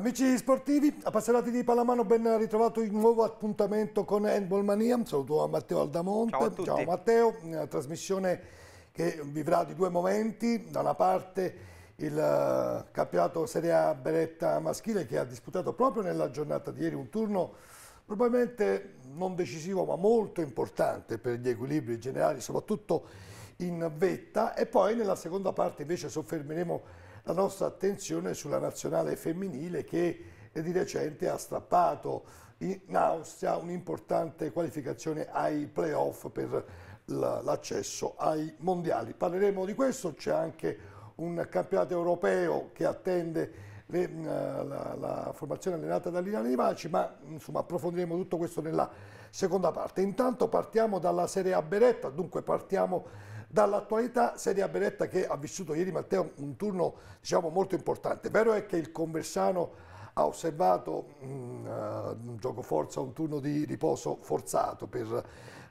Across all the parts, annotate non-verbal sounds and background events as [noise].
Amici sportivi, appassionati di pallamano, ben ritrovato il nuovo appuntamento con Handball Mania. Saluto a Matteo Aldamonte. Ciao, a Ciao Matteo, una trasmissione che vivrà di due momenti. Da una parte il eh, campionato Serie A Beretta maschile che ha disputato proprio nella giornata di ieri un turno probabilmente non decisivo ma molto importante per gli equilibri generali, soprattutto in vetta e poi nella seconda parte invece soffermeremo la nostra attenzione sulla nazionale femminile che eh, di recente ha strappato in Austria un'importante qualificazione ai playoff per l'accesso ai mondiali. Parleremo di questo, c'è anche un campionato europeo che attende le, mm, la, la, formazione allenata da Lina Livaci, ma insomma, approfondiremo tutto questo nella seconda parte. Intanto partiamo dalla Serie A Beretta, dunque partiamo dall'attualità Serie A Beretta che ha vissuto ieri Matteo un turno diciamo, molto importante. Vero è che il Conversano ha osservato mm, eh, un uh, gioco forza, un turno di riposo forzato per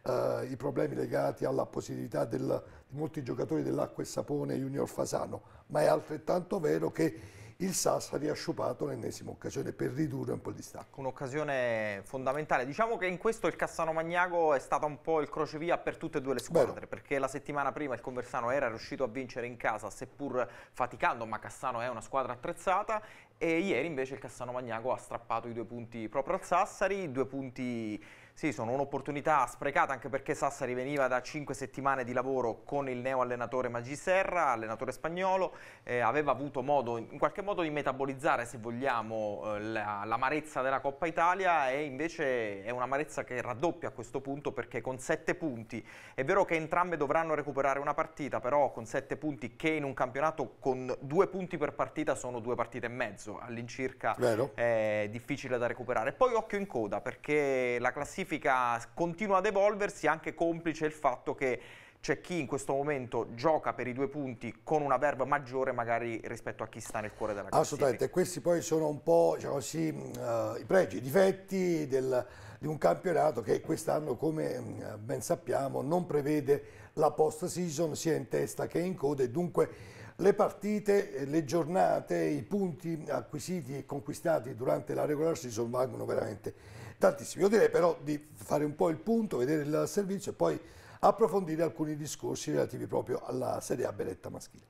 uh, i problemi legati alla positività del, di molti giocatori dell'Acqua e Sapone Junior Fasano, ma è altrettanto vero che il Sassari ha sciupato l'ennesima occasione per ridurre un po' il distacco. Un'occasione fondamentale. Diciamo che in questo il Cassano Magnago è stato un po' il crocevia per tutte e due le squadre, Bello. perché la settimana prima il Conversano era riuscito a vincere in casa, seppur faticando, ma Cassano è una squadra attrezzata e ieri invece il Cassano Magnago ha strappato i due punti proprio al Sassari, due punti sì, sono un'opportunità sprecata anche perché Sassari veniva da cinque settimane di lavoro con il neo allenatore Magiserra, allenatore spagnolo, eh, aveva avuto modo in qualche modo di metabolizzare se vogliamo eh, l'amarezza della Coppa Italia e invece è un'amarezza che raddoppia a questo punto perché con sette punti, è vero che entrambe dovranno recuperare una partita, però con sette punti che in un campionato con due punti per partita sono due partite e mezzo all'incirca è eh, difficile da recuperare. Poi occhio in coda perché la classifica classifica continua ad evolversi anche complice il fatto che c'è chi in questo momento gioca per i due punti con una verba maggiore magari rispetto a chi sta nel cuore della classifica. Assolutamente, questi poi sono un po' diciamo così, uh, mm, eh, i pregi, i difetti del, di un campionato che quest'anno come mm, ben sappiamo non prevede la post season sia in testa che in coda e dunque le partite, eh, le giornate, i punti acquisiti e conquistati durante la regular season valgono veramente tantissimi. Io direi però di fare un po' il punto, vedere il servizio e poi approfondire alcuni discorsi relativi proprio alla Serie A Beretta maschile.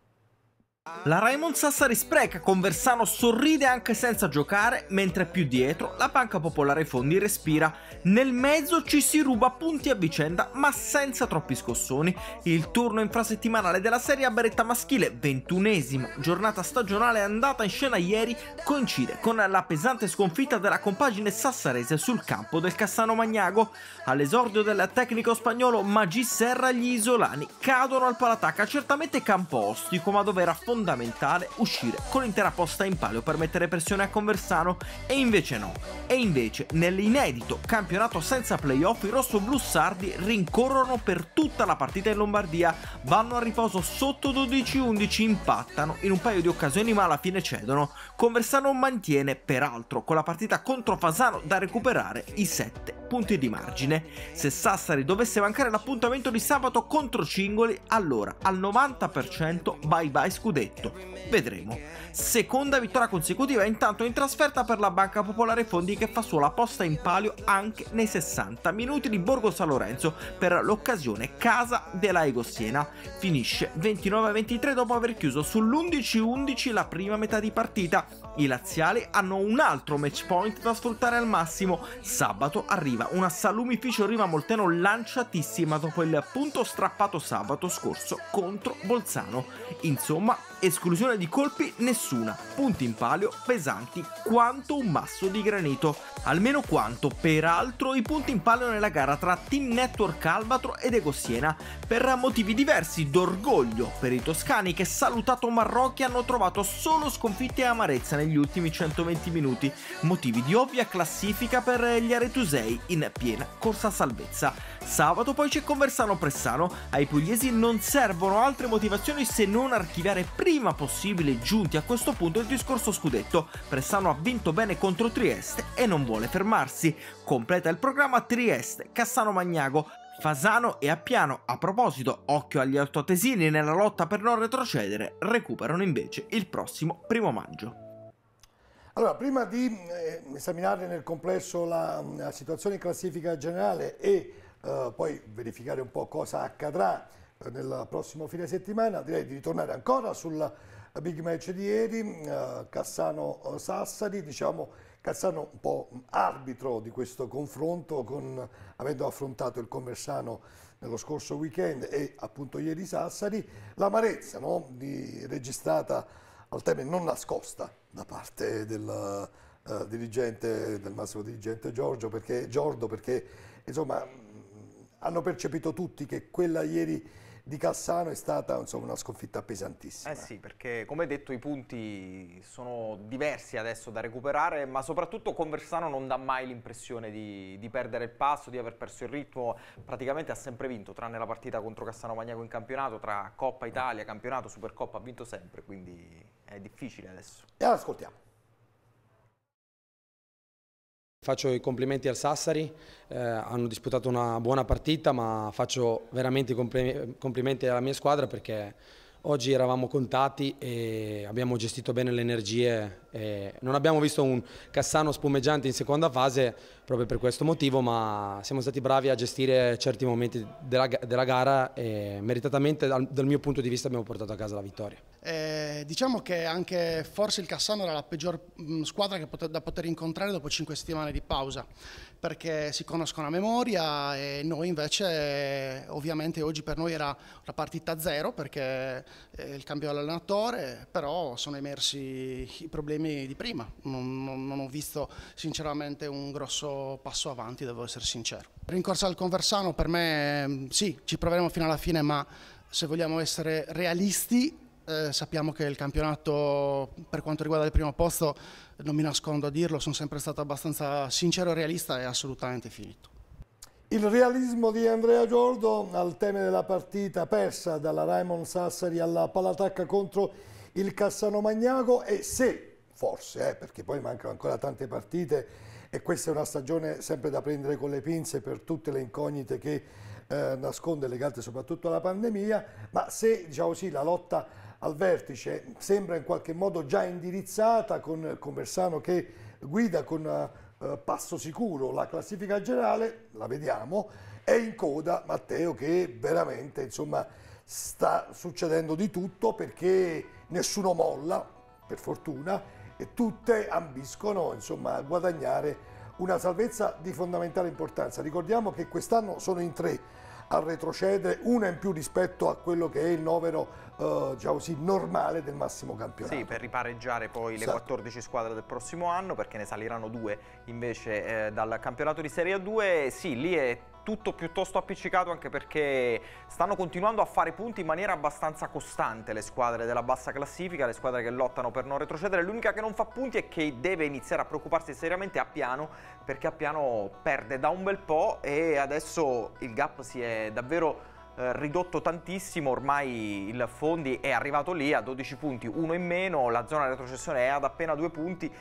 La Raimond Sassari spreca, Conversano sorride anche senza giocare, mentre più dietro la Banca Popolare Fondi respira. Nel mezzo ci si ruba punti a vicenda, ma senza troppi scossoni. Il turno infrasettimanale della Serie A Beretta Maschile, ventunesima giornata stagionale andata in scena ieri, coincide con la pesante sconfitta della compagine sassarese sul campo del Cassano Magnago. All'esordio del tecnico spagnolo Magis Serra, gli isolani cadono al palatacca, certamente campo ostico, ma dover affondare fondamentale uscire con l'intera posta in palio per mettere pressione a Conversano e invece no. E invece nell'inedito campionato senza playoff i rosso-blu sardi rincorrono per tutta la partita in Lombardia, vanno a riposo sotto 12-11, impattano in un paio di occasioni ma alla fine cedono. Conversano mantiene peraltro con la partita contro Fasano da recuperare i 7 punti di margine. Se Sassari dovesse mancare l'appuntamento di sabato contro Cingoli, allora al 90% bye bye scudetto. Vedremo. Seconda vittoria consecutiva intanto in trasferta per la Banca Popolare Fondi che fa sua la posta in palio anche nei 60 minuti di Borgo San Lorenzo per l'occasione casa della Ego Siena. Finisce 29-23 dopo aver chiuso sull'11-11 la prima metà di partita i laziali hanno un altro match point da sfruttare al massimo. Sabato arriva una salumificio Riva Molteno lanciatissima dopo il punto strappato sabato scorso contro Bolzano. Insomma, esclusione di colpi nessuna, punti in palio pesanti quanto un masso di granito, almeno quanto peraltro i punti in palio nella gara tra Team Network Albatro ed Ego Siena, per motivi diversi d'orgoglio per i toscani che salutato Marrocchi hanno trovato solo sconfitte e amarezza negli ultimi 120 minuti, motivi di ovvia classifica per gli aretusei in piena corsa a salvezza. Sabato poi c'è Conversano Pressano, ai pugliesi non servono altre motivazioni se non archiviare prima prima possibile giunti a questo punto il discorso scudetto. Pressano ha vinto bene contro Trieste e non vuole fermarsi. Completa il programma Trieste, Cassano Magnago, Fasano e Appiano, a proposito, occhio agli ottotesini nella lotta per non retrocedere, recuperano invece il prossimo primo maggio. Allora, prima di eh, esaminare nel complesso la, la situazione in classifica generale e eh, poi verificare un po' cosa accadrà nel prossimo fine settimana, direi di ritornare ancora sul big match di ieri, eh, Cassano-Sassari, diciamo Cassano un po' arbitro di questo confronto, con, avendo affrontato il Commersano nello scorso weekend e appunto ieri Sassari, l'amarezza no? registrata al termine non nascosta da parte del, eh, dirigente, del massimo dirigente Giorgio perché, Giordo perché insomma hanno percepito tutti che quella ieri di Cassano è stata insomma, una sconfitta pesantissima. Eh sì, perché come detto i punti sono diversi adesso da recuperare, ma soprattutto Conversano non dà mai l'impressione di, di, perdere il passo, di aver perso il ritmo, praticamente ha sempre vinto, tranne la partita contro Cassano Magnaco in campionato, tra Coppa Italia, campionato, Supercoppa, ha vinto sempre, quindi è difficile adesso. E allora ascoltiamo. Faccio i complimenti al Sassari, eh, hanno disputato una buona partita ma faccio veramente i complimenti alla mia squadra perché oggi eravamo contati e abbiamo gestito bene le energie eh, non abbiamo visto un Cassano spumeggiante in seconda fase proprio per questo motivo, ma siamo stati bravi a gestire certi momenti della, della gara e meritatamente dal, dal, mio punto di vista abbiamo portato a casa la vittoria. Eh, diciamo che anche forse il Cassano era la peggior mh, squadra poter, da poter incontrare dopo cinque settimane di pausa, perché si conoscono a memoria e noi invece eh, ovviamente oggi per noi era una partita zero perché eh, il cambio all'allenatore, però sono emersi i problemi problemi di prima, non, non, non, ho visto sinceramente un grosso passo avanti, devo essere sincero. Rincorsa al Conversano per me mm, sì, ci proveremo fino alla fine, ma se vogliamo essere realisti eh, sappiamo che il campionato per quanto riguarda il primo posto, non mi nascondo a dirlo, sono sempre stato abbastanza sincero e realista, è assolutamente finito. Il realismo di Andrea Giordo al tema della partita persa dalla Raimond Sassari alla Palatacca contro il Cassano Magnago e se forse, eh, perché poi mancano ancora tante partite e questa è una stagione sempre da prendere con le pinze per tutte le incognite che eh, nasconde legate soprattutto alla pandemia, ma se diciamo sì, la lotta al vertice sembra in qualche modo già indirizzata con, con Versano che guida con eh, passo sicuro la classifica generale, la vediamo, è in coda Matteo che veramente insomma sta succedendo di tutto perché nessuno molla, per fortuna, e tutte ambiscono insomma, a guadagnare una salvezza di fondamentale importanza. Ricordiamo che quest'anno sono in tre a retrocedere, una in più rispetto a quello che è il novero eh, diciamo così, normale del massimo campionato. Sì, per ripareggiare poi le 14 esatto. squadre del prossimo anno, perché ne saliranno due invece eh, dal campionato di Serie A2, sì, lì è tutto piuttosto appiccicato anche perché stanno continuando a fare punti in maniera abbastanza costante le squadre della bassa classifica, le squadre che lottano per non retrocedere. L'unica che non fa punti e che deve iniziare a preoccuparsi seriamente è Appiano perché Appiano perde da un bel po' e adesso il gap si è davvero eh, ridotto tantissimo, ormai il Fondi è arrivato lì a 12 punti, uno in meno, la zona retrocessione è ad appena due punti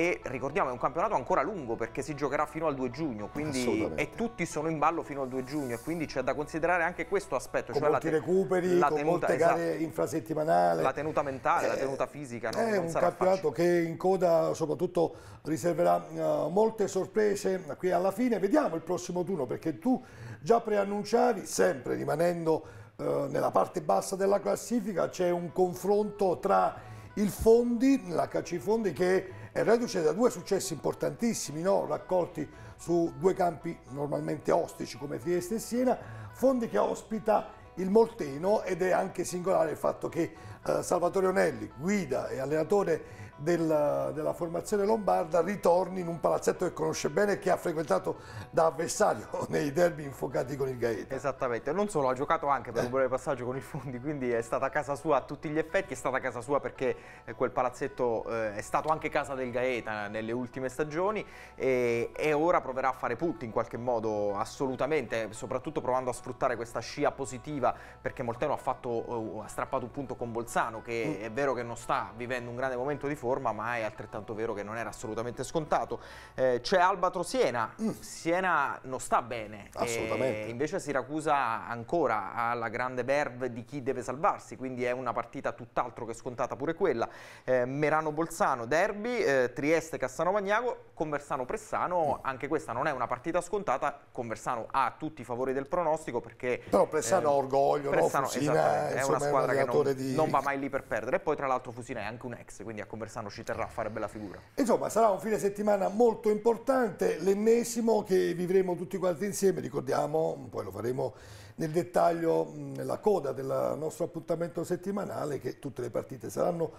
e ricordiamo è un campionato ancora lungo perché si giocherà fino al 2 giugno quindi, e tutti sono in ballo fino al 2 giugno e quindi c'è da considerare anche questo aspetto con cioè molti la recuperi, la con tenuta, molte gare esatto, infrasettimanali la tenuta mentale, eh, la tenuta fisica non, è non un campionato facile. che in coda soprattutto riserverà uh, molte sorprese qui alla fine vediamo il prossimo turno perché tu già preannunciavi sempre rimanendo uh, nella parte bassa della classifica c'è un confronto tra il Fondi, la Cacifondi che e reduce da due successi importantissimi, no? raccolti su due campi normalmente ostici come Trieste e Siena, Fondi che ospita il Molteno ed è anche singolare il fatto che eh, Salvatore Onelli, guida e allenatore della, della formazione lombarda ritorni in un palazzetto che conosce bene e che ha frequentato da avversario [laughs] nei derby infuocati con il Gaeta. Esattamente, non solo, ha giocato anche per eh. un breve passaggio con i Fondi, quindi è stata casa sua a tutti gli effetti, è stata casa sua perché eh, quel palazzetto eh, è stato anche casa del Gaeta nelle ultime stagioni e, e ora proverà a fare putti in qualche modo, assolutamente, soprattutto provando a sfruttare questa scia positiva perché Molteno ha, fatto, eh, ha strappato un punto con Bolzano che mm. è vero che non sta vivendo un grande momento di forza forma, ma è altrettanto vero che non era assolutamente scontato. Eh, c'è Albatro Siena, mm. Siena non sta bene, assolutamente. invece Siracusa ancora ha la grande verve di chi deve salvarsi, quindi è una partita tutt'altro che scontata pure quella. Eh, Merano-Bolzano, Derby, eh, trieste Cassano magnago Conversano-Pressano, mm. anche questa non è una partita scontata, Conversano ha tutti i favori del pronostico perché... Però Pressano eh, ha orgoglio, Pressano, no? Fusina, esatto, è, una squadra è un che non, di... non va mai lì per perdere. E poi tra l'altro Fusina è anche un ex, quindi a Conversano quest'anno ci terrà a fare bella figura. Insomma, sarà un fine settimana molto importante, l'ennesimo che vivremo tutti quanti insieme, ricordiamo, poi lo faremo nel dettaglio nella coda del nostro appuntamento settimanale che tutte le partite saranno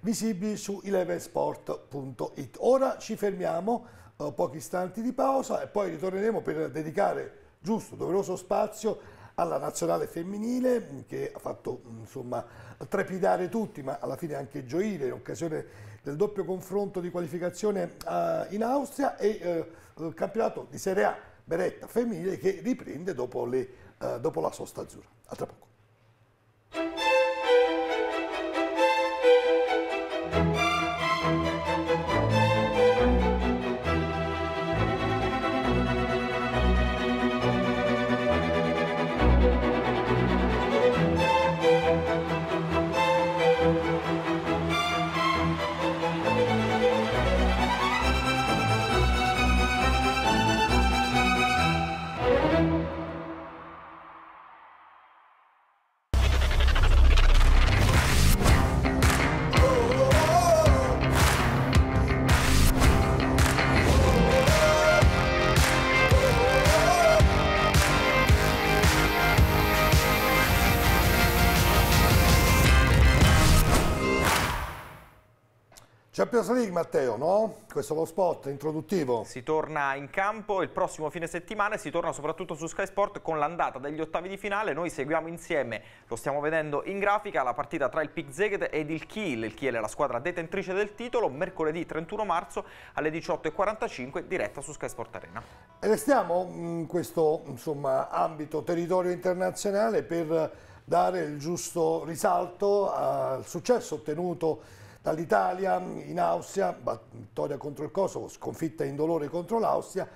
visibili su elevensport.it. Ora ci fermiamo, eh, pochi istanti di pausa e poi ritorneremo per dedicare giusto, doveroso spazio alla nazionale femminile che ha fatto insomma, trepidare tutti ma alla fine anche gioire in occasione del doppio confronto di qualificazione uh, in Austria e uh, eh, il campionato di Serie A Beretta femminile che riprende dopo, le, uh, dopo la sosta azzurra. A tra poco. Champions League, Matteo, no? Questo è lo spot introduttivo. Si torna in campo il prossimo fine settimana e si torna soprattutto su Sky Sport con l'andata degli ottavi di finale. Noi seguiamo insieme, lo stiamo vedendo in grafica, la partita tra il Pigzeget ed il Kiel. Il Kiel è la squadra detentrice del titolo, mercoledì 31 marzo alle 18.45, diretta su Sky Sport Arena. E restiamo in mm, questo insomma, ambito territorio internazionale per dare il giusto risalto al successo ottenuto Dall'Italia in Austria, vittoria contro il Kosovo, sconfitta in dolore contro l'Austria,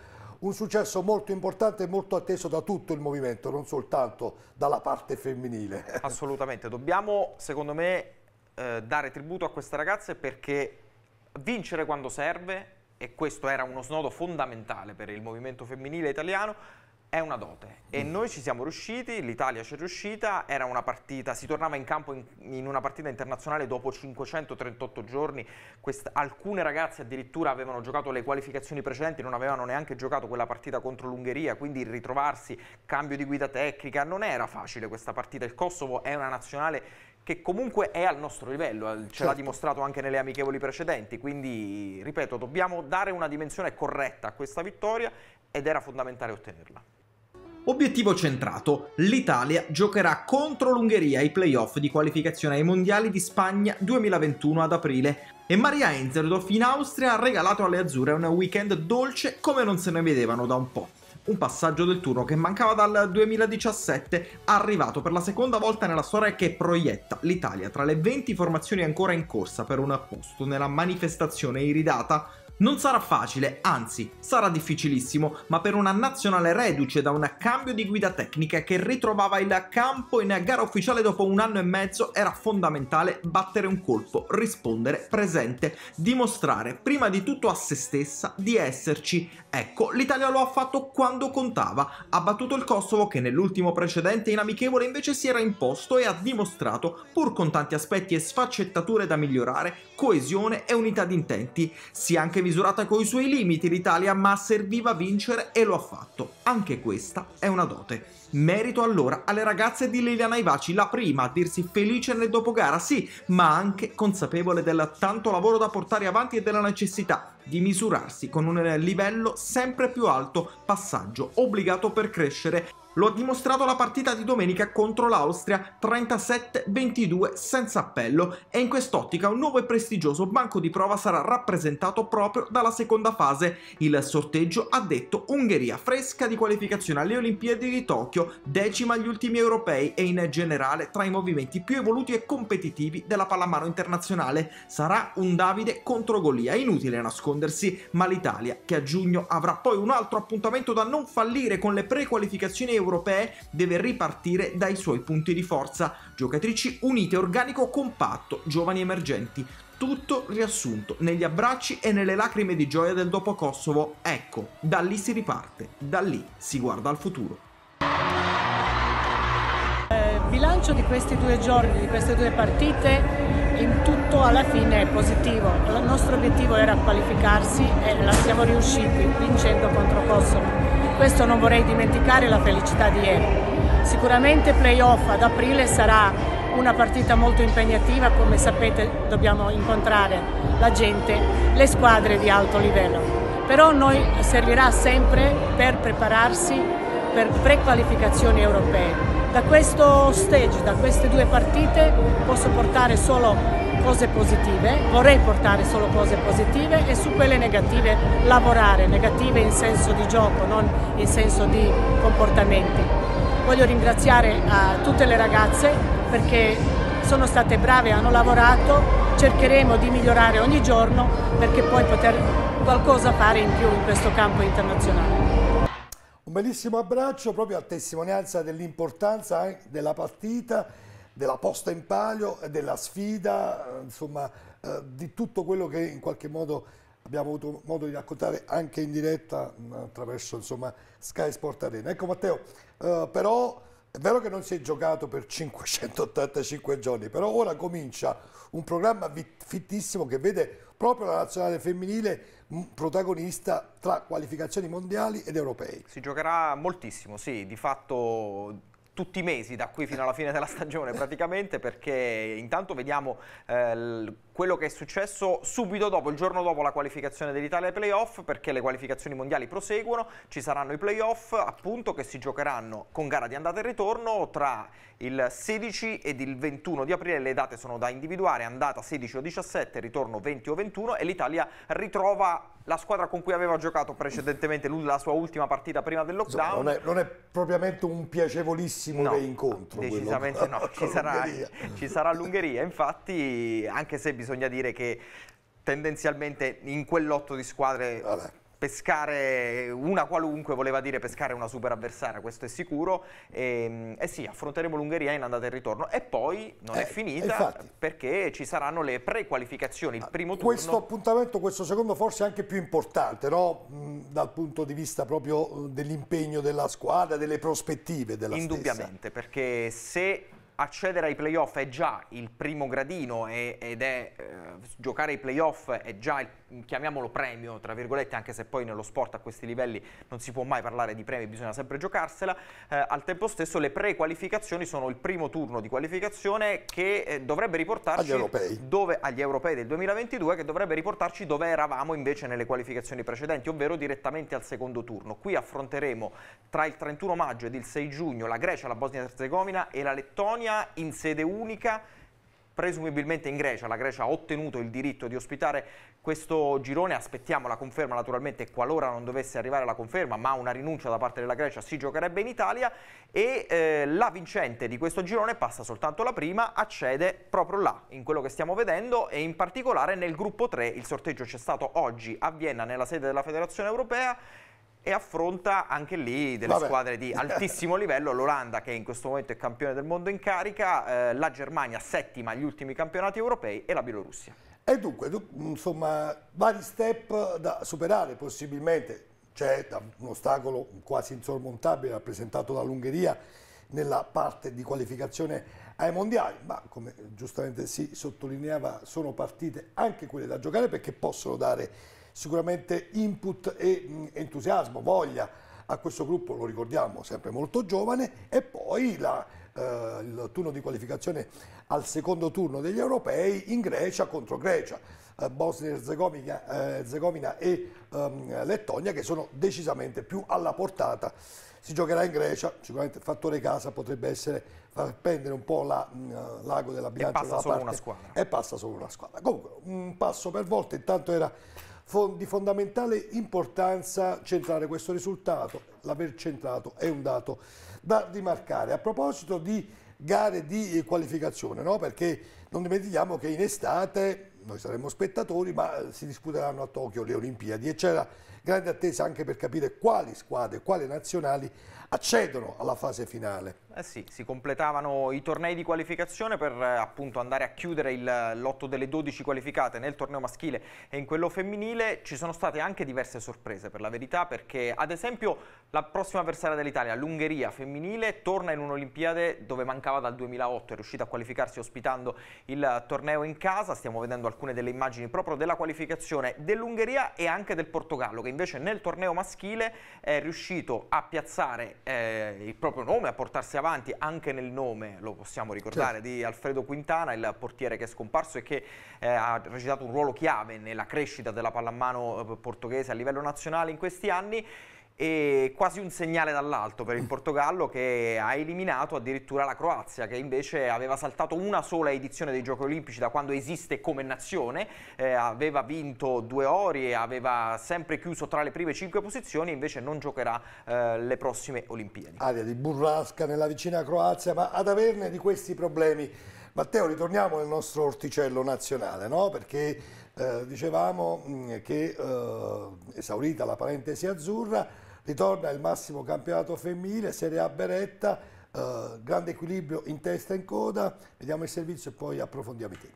un successo molto importante e molto atteso da tutto il movimento, non soltanto dalla parte femminile. [laughs] Assolutamente, dobbiamo secondo me eh, dare tributo a queste ragazze perché vincere quando serve, e questo era uno snodo fondamentale per il movimento femminile italiano, è una dote e mm. noi ci siamo riusciti, l'Italia ci è riuscita, era una partita, si tornava in campo in, in una partita internazionale dopo 538 giorni, Quest, alcune ragazze addirittura avevano giocato le qualificazioni precedenti, non avevano neanche giocato quella partita contro l'Ungheria, quindi ritrovarsi, cambio di guida tecnica, non era facile questa partita, il Kosovo è una nazionale che comunque è al nostro livello, eh, ce certo. l'ha dimostrato anche nelle amichevoli precedenti, quindi ripeto, dobbiamo dare una dimensione corretta a questa vittoria ed era fondamentale ottenerla. Obiettivo centrato, l'Italia giocherà contro l'Ungheria ai playoff di qualificazione ai mondiali di Spagna 2021 ad aprile e Maria Enzerdorf in Austria ha regalato alle azzurre un weekend dolce come non se ne vedevano da un po'. Un passaggio del turno che mancava dal 2017, arrivato per la seconda volta nella storia che proietta l'Italia tra le 20 formazioni ancora in corsa per un apposto nella manifestazione iridata non sarà facile, anzi sarà difficilissimo, ma per una nazionale reduce da un cambio di guida tecnica che ritrovava il campo in gara ufficiale dopo un anno e mezzo era fondamentale battere un colpo, rispondere presente, dimostrare prima di tutto a se stessa di esserci. Ecco, l'Italia lo ha fatto quando contava, ha battuto il Kosovo che nell'ultimo precedente in amichevole invece si era imposto e ha dimostrato, pur con tanti aspetti e sfaccettature da migliorare, coesione e unità di intenti. Si è anche visto misurata coi suoi limiti l'Italia, ma serviva a vincere e lo ha fatto. Anche questa è una dote. Merito allora alle ragazze di Liliana Ivaci, la prima a dirsi felice nel dopogara, sì, ma anche consapevole del tanto lavoro da portare avanti e della necessità di misurarsi con un livello sempre più alto, passaggio obbligato per crescere lo ha dimostrato la partita di domenica contro l'Austria 37-22 senza appello e in quest'ottica un nuovo e prestigioso banco di prova sarà rappresentato proprio dalla seconda fase. Il sorteggio ha detto Ungheria fresca di qualificazione alle Olimpiadi di Tokyo, decima agli ultimi europei e in generale tra i movimenti più evoluti e competitivi della pallamano internazionale. Sarà un Davide contro Golia, inutile nascondere nascondersi, ma l'Italia che a giugno avrà poi un altro appuntamento da non fallire con le prequalificazioni europee deve ripartire dai suoi punti di forza, giocatrici unite, organico compatto, giovani emergenti. Tutto riassunto negli abbracci e nelle lacrime di gioia del dopo Kosovo. Ecco, da lì si riparte, da lì si guarda al futuro. Il eh, bilancio di questi due giorni, di queste due partite, in risultato alla fine è positivo. Il nostro obiettivo era qualificarsi e la siamo riusciti vincendo contro Kosovo. Questo non vorrei dimenticare la felicità di ieri. Sicuramente playoff ad aprile sarà una partita molto impegnativa, come sapete dobbiamo incontrare la gente, le squadre di alto livello. Però noi servirà sempre per prepararsi per prequalificazioni europee da questo stage, da queste due partite, posso portare solo cose positive, vorrei portare solo cose positive e su quelle negative lavorare, negative in senso di gioco, non in senso di comportamenti. Voglio ringraziare eh, tutte le ragazze perché sono state brave, hanno lavorato, cercheremo di migliorare ogni giorno perché poi poter qualcosa fare in più in questo campo internazionale. Un bellissimo abbraccio proprio a testimonianza dell'importanza eh, della partita della posta in palio, della sfida, insomma eh, di tutto quello che in qualche modo abbiamo avuto modo di raccontare anche in diretta mm, attraverso insomma, Sky Sport Arena. Ecco Matteo, eh, però è vero che non si è giocato per 585 giorni, però ora comincia un programma fittissimo che vede proprio la nazionale femminile mm, protagonista tra qualificazioni mondiali ed europei. Si giocherà moltissimo, sì, di fatto tutti i mesi da qui fino alla fine della [laughs] stagione praticamente perché intanto vediamo eh, quello che è successo subito dopo, il giorno dopo la qualificazione dell'Italia ai playoff perché le qualificazioni mondiali proseguono, ci saranno i playoff appunto che si giocheranno con gara di andata e ritorno tra il 16 ed il 21 di aprile, le date sono da individuare, andata 16 o 17, ritorno 20 o 21 e l'Italia ritrova la squadra con cui aveva giocato precedentemente la sua ultima partita prima del lockdown. Insomma, non, è, non, è, propriamente un piacevolissimo no, reincontro. Decisamente no, [laughs] ci sarà, ci sarà l'Ungheria. Infatti, anche se bisogna dire che tendenzialmente in quell'otto di squadre Vabbè pescare una qualunque voleva dire pescare una super avversaria, questo è sicuro. E, ehm, eh sì, affronteremo l'Ungheria in andata e ritorno. E poi non eh, è finita infatti, perché ci saranno le prequalificazioni, il ah, primo questo turno. Questo appuntamento, questo secondo forse è anche più importante, no? Mm, dal punto di vista proprio eh, dell'impegno della squadra, delle prospettive della Indubbiamente, stessa. Indubbiamente, perché se accedere ai playoff è già il primo gradino e, ed è eh, giocare ai playoff è già, il, chiamiamolo premio, tra virgolette, anche se poi nello sport a questi livelli non si può mai parlare di premi, bisogna sempre giocarsela. Eh, al tempo stesso le pre-qualificazioni sono il primo turno di qualificazione che eh, dovrebbe riportarci agli europei. Dove, agli europei del 2022 che dovrebbe riportarci dove eravamo invece nelle qualificazioni precedenti, ovvero direttamente al secondo turno. Qui affronteremo tra il 31 maggio ed il 6 giugno la Grecia, la Bosnia-Herzegovina e la Lettonia Spagna in sede unica, presumibilmente in Grecia. La Grecia ha ottenuto il diritto di ospitare questo girone, aspettiamo la conferma naturalmente qualora non dovesse arrivare la conferma, ma una rinuncia da parte della Grecia si giocherebbe in Italia e eh, la vincente di questo girone passa soltanto la prima, accede proprio là, in quello che stiamo vedendo e in particolare nel gruppo 3, il sorteggio c'è stato oggi a Vienna nella sede della Federazione Europea e affronta anche lì delle Vabbè. squadre di altissimo livello, l'Olanda che in questo momento è campione del mondo in carica, eh, la Germania settima agli ultimi campionati europei e la Bielorussia. E dunque, insomma, vari step da superare possibilmente, c'è un ostacolo quasi insormontabile rappresentato dall'Ungheria nella parte di qualificazione ai mondiali, ma come giustamente si sottolineava sono partite anche quelle da giocare perché possono dare sicuramente input e mm, entusiasmo, voglia a questo gruppo, lo ricordiamo, sempre molto giovane, e poi la, eh, il turno di qualificazione al secondo turno degli europei in Grecia contro Grecia, eh, Bosnia e Herzegovina eh, e ehm, Lettonia che sono decisamente più alla portata. Si giocherà in Grecia, sicuramente il fattore casa potrebbe essere far pendere un po' la, mm, eh, l'ago della bilancia. E passa solo parte, una squadra. E passa solo una squadra. Comunque, un passo per volta, intanto era di fondamentale importanza centrare questo risultato, l'aver centrato è un dato da rimarcare. A proposito di gare di qualificazione, no? perché non dimentichiamo che in estate noi saremo spettatori, ma eh, si discuteranno a Tokyo le Olimpiadi e c'era grande attesa anche per capire quali squadre, quali nazionali accedono alla fase finale. Eh sì, si completavano i tornei di qualificazione per eh, appunto andare a chiudere l'otto delle 12 qualificate nel torneo maschile e in quello femminile. Ci sono state anche diverse sorprese per la verità perché ad esempio la prossima avversaria dell'Italia, l'Ungheria femminile, torna in un'Olimpiade dove mancava dal 2008, è riuscita a qualificarsi ospitando il torneo in casa. Stiamo vedendo alcune delle immagini proprio della qualificazione dell'Ungheria e anche del Portogallo che invece nel torneo maschile è riuscito a piazzare eh, il proprio nome, a portarsi avanti anche nel nome, lo possiamo ricordare, certo. di Alfredo Quintana, il portiere che è scomparso e che eh, ha recitato un ruolo chiave nella crescita della pallamano eh, portoghese a livello nazionale in questi anni e quasi un segnale dall'alto per il Portogallo che ha eliminato addirittura la Croazia che invece aveva saltato una sola edizione dei Giochi Olimpici da quando esiste come nazione, eh, aveva vinto due ori e aveva sempre chiuso tra le prime cinque posizioni invece non giocherà eh, le prossime Olimpiadi. Aria di burrasca nella vicina Croazia ma ad averne di questi problemi Matteo ritorniamo nel nostro orticello nazionale no? perché eh, dicevamo mh, mm, che eh, esaurita la parentesi azzurra ritorna il massimo campionato femminile, Serie A Beretta, eh, grande equilibrio in testa e in coda, vediamo il servizio e poi approfondiamo i temi.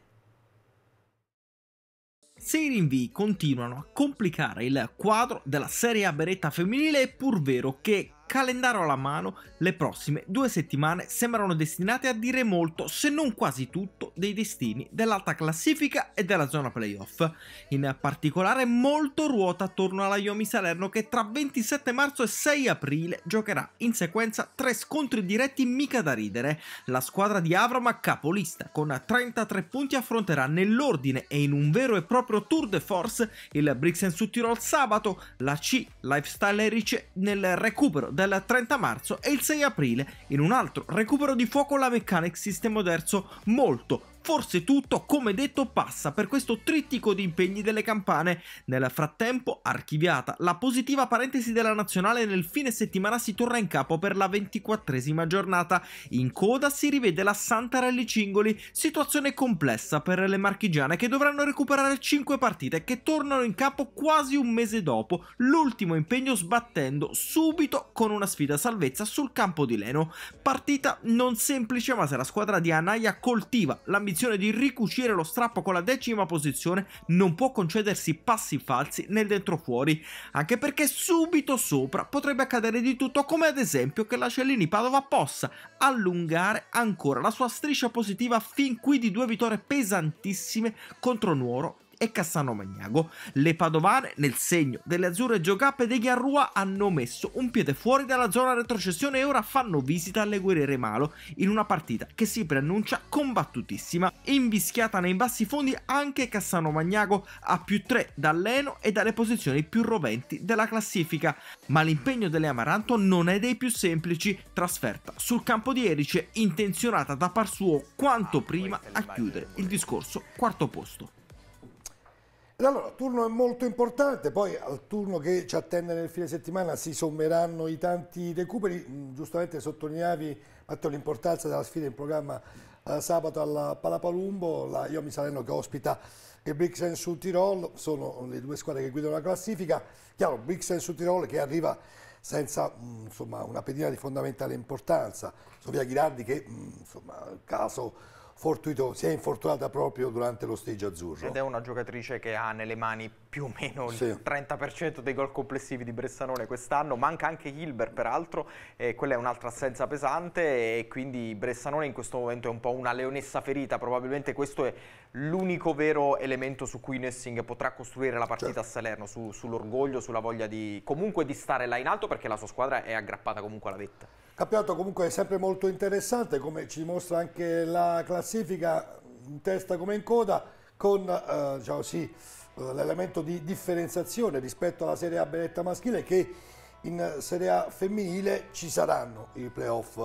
Se i rinvii continuano a complicare il quadro della Serie A Beretta femminile è pur vero che calendario alla mano, le prossime due settimane sembrano destinate a dire molto, se non quasi tutto, dei destini dell'alta classifica e della zona playoff. In particolare molto ruota attorno alla Yomi Salerno che tra 27 marzo e 6 aprile giocherà in sequenza tre scontri diretti mica da ridere. La squadra di Avrama capolista con 33 punti affronterà nell'ordine e in un vero e proprio tour de force il Brixen su Tirol sabato, la C Lifestyle Erice nel recupero del 30 marzo e il 6 aprile in un altro recupero di fuoco la Mechanic System terzo molto Forse tutto, come detto, passa per questo trittico di impegni delle campane. Nel frattempo, archiviata la positiva parentesi della nazionale, nel fine settimana si torna in capo per la ventiquattresima giornata. In coda si rivede la Santarelli Cingoli, situazione complessa per le marchigiane che dovranno recuperare 5 partite che tornano in capo quasi un mese dopo, l'ultimo impegno sbattendo subito con una sfida salvezza sul campo di Leno. Partita non semplice ma se la squadra di Anaya coltiva l'ambizione condizione di ricucire lo strappo con la decima posizione non può concedersi passi falsi nel dentro fuori, anche perché subito sopra potrebbe accadere di tutto come ad esempio che la Cellini Padova possa allungare ancora la sua striscia positiva fin qui di due vittorie pesantissime contro Nuoro e Cassano Magnago. Le padovane nel segno delle azzurre giocappe e degli Arrua hanno messo un piede fuori dalla zona retrocessione e ora fanno visita alle guerriere Malo in una partita che si preannuncia combattutissima. Invischiata nei bassi fondi anche Cassano Magnago a più 3 dall'Eno e dalle posizioni più roventi della classifica. Ma l'impegno delle Amaranto non è dei più semplici, trasferta sul campo di Erice intenzionata da par suo quanto ah, prima a chiudere il discorso quarto posto. Allora, turno è molto importante, poi al turno che ci attende nel fine settimana si sommeranno i tanti recuperi, mm, giustamente sottolineavi l'importanza della sfida in programma eh, sabato alla Palapalumbo, la Iomi Salerno che ospita il Brixen su Tirol, sono le due squadre che guidano la classifica, chiaro Brixen su Tirol che arriva senza mm, insomma, una pedina di fondamentale importanza, Sofia Ghirardi che mh, mm, insomma, caso fortuito, si è infortunata proprio durante lo stage azzurro. Ed è una giocatrice che ha nelle mani più o meno il sì. 30% dei gol complessivi di Bressanone quest'anno, manca anche Hilbert peraltro, eh, quella è un'altra assenza pesante e quindi Bressanone in questo momento è un po' una leonessa ferita, probabilmente questo è l'unico vero elemento su cui Nessing potrà costruire la partita certo. a Salerno, su, sull'orgoglio, sulla voglia di comunque di stare là in alto perché la sua squadra è aggrappata comunque alla vetta. Campionato comunque è sempre molto interessante, come ci dimostra anche la classifica in testa come in coda, con eh, diciamo sì, l'elemento di differenziazione rispetto alla Serie A Benetta maschile che in Serie A femminile ci saranno i playoff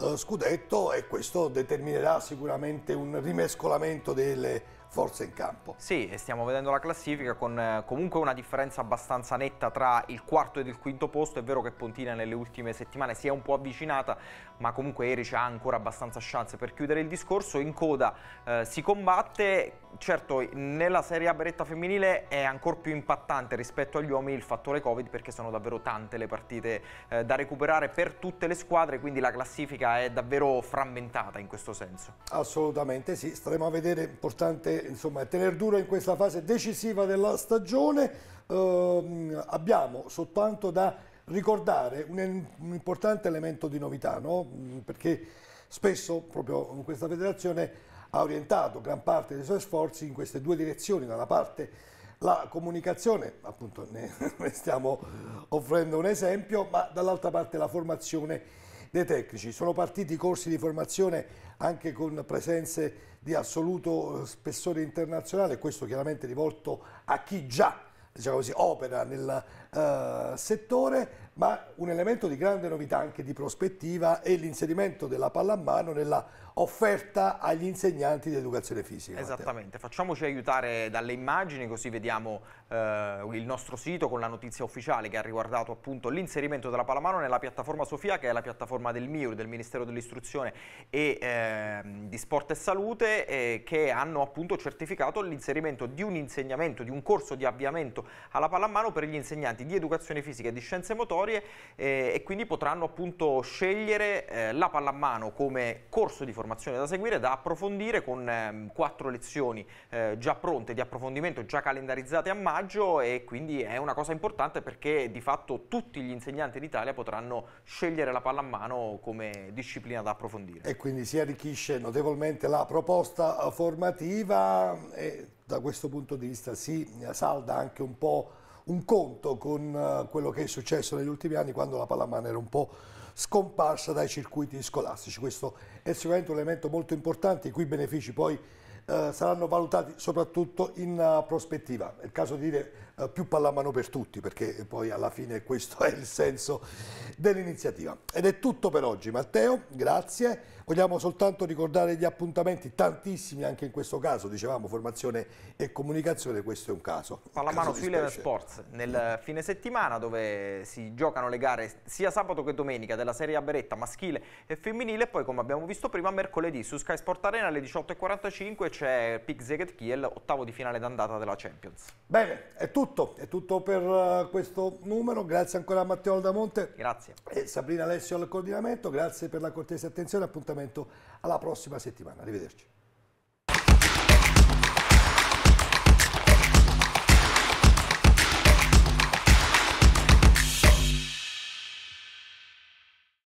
eh, scudetto e questo determinerà sicuramente un rimescolamento delle forze in campo. Sì, e stiamo vedendo la classifica con eh, comunque una differenza abbastanza netta tra il quarto ed il quinto posto. È vero che Pontina nelle ultime settimane si è un po' avvicinata, ma comunque Eric ha ancora abbastanza chance per chiudere il discorso. In coda eh, si combatte certo nella Serie A beretta femminile è ancora più impattante rispetto agli uomini il fattore Covid perché sono davvero tante le partite eh, da recuperare per tutte le squadre, quindi la classifica è davvero frammentata in questo senso. Assolutamente sì, staremo a vedere, importante insomma tenere duro in questa fase decisiva della stagione. Eh, abbiamo soltanto da ricordare un, un importante elemento di novità, no? Mm, perché spesso proprio in questa federazione ha orientato gran parte dei suoi sforzi in queste due direzioni, da una parte la comunicazione, appunto ne, ne [laughs] stiamo offrendo un esempio, ma dall'altra parte la formazione dei tecnici. Sono partiti corsi di formazione anche con presenze di assoluto eh, spessore internazionale, questo chiaramente rivolto a chi già diciamo così, opera nella eh, settore, ma un elemento di grande novità anche di prospettiva è l'inserimento della pallamano nella offerta agli insegnanti di educazione fisica. Esattamente, facciamoci aiutare dalle immagini così vediamo eh, il nostro sito con la notizia ufficiale che ha riguardato appunto l'inserimento della pallamano nella piattaforma Sofia che è la piattaforma del MIUR, del Ministero dell'Istruzione e eh, di Sport e Salute eh, che hanno appunto certificato l'inserimento di un insegnamento, di un corso di avviamento alla pallamano per gli insegnanti insegnanti di educazione fisica e di scienze motorie eh, e quindi potranno appunto scegliere eh, la pallamano come corso di formazione da seguire, da approfondire con ehm, quattro lezioni eh, già pronte di approfondimento, già calendarizzate a maggio e quindi è una cosa importante perché di fatto tutti gli insegnanti d'Italia potranno scegliere la pallamano come disciplina da approfondire. E quindi si arricchisce notevolmente la proposta eh, formativa e da questo punto di vista si salda anche un po' un conto con eh, quello che è successo negli ultimi anni quando la pallamano era un po' scomparsa dai circuiti scolastici. Questo è sicuramente un elemento molto importante, i cui benefici poi eh, saranno valutati soprattutto in uh, prospettiva. È il caso di dire uh, più pallamano per tutti, perché poi alla fine questo [laughs] è il senso dell'iniziativa. Ed è tutto per oggi, Matteo, grazie. Vogliamo soltanto ricordare gli appuntamenti, tantissimi anche in questo caso, dicevamo formazione e comunicazione, questo è un caso. Pallamano sui Level Sports nel fine settimana dove si giocano le gare sia sabato che domenica della Serie A Beretta maschile e femminile, poi come abbiamo visto prima mercoledì su Sky Sport Arena alle 18.45 c'è Pig Zeged Kiel, ottavo di finale d'andata della Champions. Bene, è tutto, è tutto per eh, questo numero, grazie ancora a Matteo Aldamonte. Grazie. E Sabrina Alessio al coordinamento, grazie per la cortese attenzione, appuntamento appuntamento alla prossima settimana. Arrivederci.